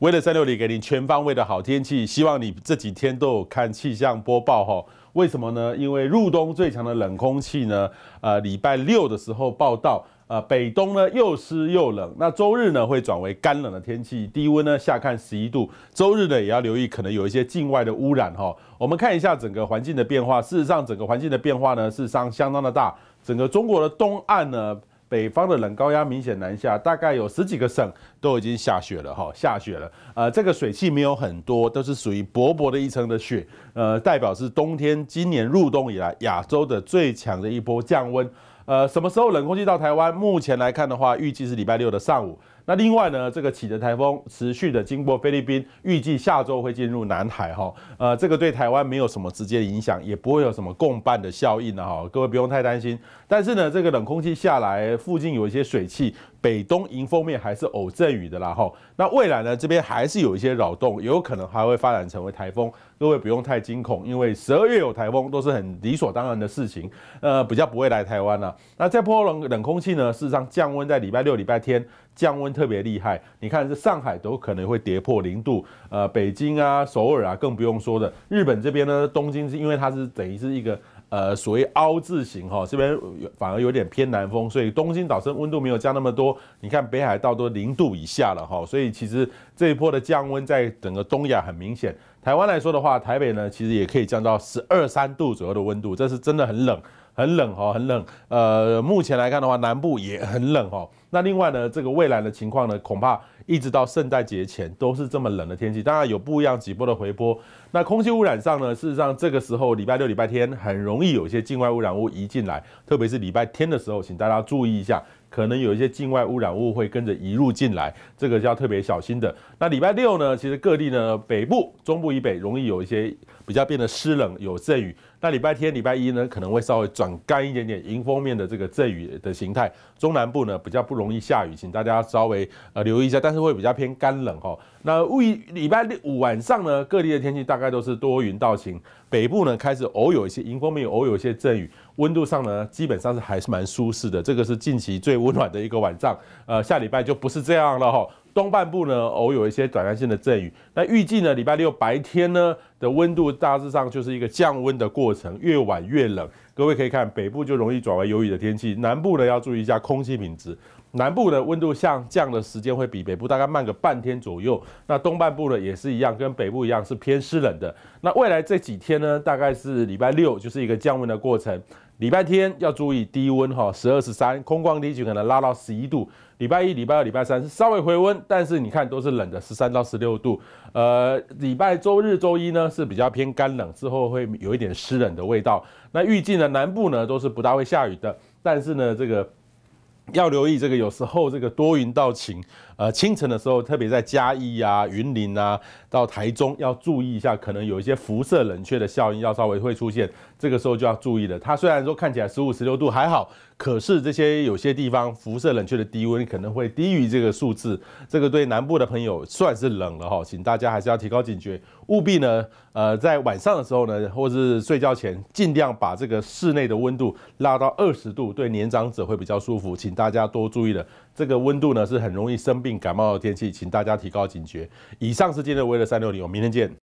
为了三六零，给你全方位的好天气。希望你这几天都有看气象播报哈。为什么呢？因为入冬最强的冷空气呢，呃，礼拜六的时候报道，呃，北东呢又湿又冷。那周日呢会转为干冷的天气，低温呢下看十一度。周日呢也要留意可能有一些境外的污染哈。我们看一下整个环境的变化。事实上，整个环境的变化呢是相相当的大。整个中国的东岸呢。北方的冷高压明显南下，大概有十几个省都已经下雪了哈，下雪了。呃，这个水汽没有很多，都是属于薄薄的一层的雪。呃，代表是冬天今年入冬以来亚洲的最强的一波降温。呃，什么时候冷空气到台湾？目前来看的话，预计是礼拜六的上午。那另外呢，这个起的台风持续的经过菲律宾，预计下周会进入南海哈。呃，这个对台湾没有什么直接影响，也不会有什么共伴的效应的哈。各位不用太担心。但是呢，这个冷空气下来，附近有一些水汽，北东迎风面还是偶阵雨的啦哈。那未来呢，这边还是有一些扰动，有可能还会发展成为台风。各位不用太惊恐，因为十二月有台风都是很理所当然的事情。呃，比较不会来台湾了。那这波冷冷空气呢，事实上降温在礼拜六、礼拜天。降温特别厉害，你看是上海都可能会跌破零度，呃，北京啊、首尔啊，更不用说的，日本这边呢，东京是因为它是等于是一个。呃，所谓凹字形哈，这边反而有点偏南风，所以东京岛晨温度没有降那么多。你看北海道都零度以下了哈，所以其实这一波的降温在整个东亚很明显。台湾来说的话，台北呢其实也可以降到十二三度左右的温度，这是真的很冷，很冷哈，很冷。呃，目前来看的话，南部也很冷哈。那另外呢，这个未来的情况呢，恐怕。一直到圣诞节前都是这么冷的天气，当然有不一样几波的回波。那空气污染上呢？事实上，这个时候礼拜六、礼拜天很容易有一些境外污染物移进来，特别是礼拜天的时候，请大家注意一下。可能有一些境外污染物会跟着移入进来，这个要特别小心的。那礼拜六呢，其实各地呢北部、中部以北容易有一些比较变得湿冷，有阵雨。那礼拜天、礼拜一呢，可能会稍微转干一点点，迎风面的这个阵雨的形态。中南部呢比较不容易下雨，请大家稍微呃留意一下，但是会比较偏干冷哈。那为礼拜五晚上呢，各地的天气大概都是多云到晴。北部呢开始偶有一些迎风，面偶有一些阵雨。温度上呢，基本上是还是蛮舒适的。这个是近期最温暖的一个晚上。呃，下礼拜就不是这样了哈。东半部呢，偶有一些短暂性的阵雨。那预计呢，礼拜六白天呢的温度大致上就是一个降温的过程，越晚越冷。各位可以看北部就容易转为有雨的天气，南部呢要注意一下空气品质。南部的温度下降的时间会比北部大概慢个半天左右。那东半部呢也是一样，跟北部一样是偏湿冷的。那未来这几天呢，大概是礼拜六就是一个降温的过程。礼拜天要注意低温哈，十二十三，空旷地区可能拉到十一度。礼拜一、礼拜二、礼拜三稍微回温，但是你看都是冷的，十三到十六度。呃，礼拜周日、周一呢是比较偏干冷，之后会有一点湿冷的味道。那预计呢，南部呢都是不大会下雨的，但是呢，这个要留意这个，有时候这个多云到晴。呃，清晨的时候，特别在嘉义啊、云林啊，到台中要注意一下，可能有一些辐射冷却的效应，要稍微会出现，这个时候就要注意了。它虽然说看起来十五十六度还好，可是这些有些地方辐射冷却的低温可能会低于这个数字，这个对南部的朋友算是冷了哈，请大家还是要提高警觉，务必呢，呃，在晚上的时候呢，或是睡觉前，尽量把这个室内的温度拉到二十度，对年长者会比较舒服，请大家多注意了。这个温度呢是很容易生病感冒的天气，请大家提高警觉。以上是今天的《微乐三六零》，我们明天见。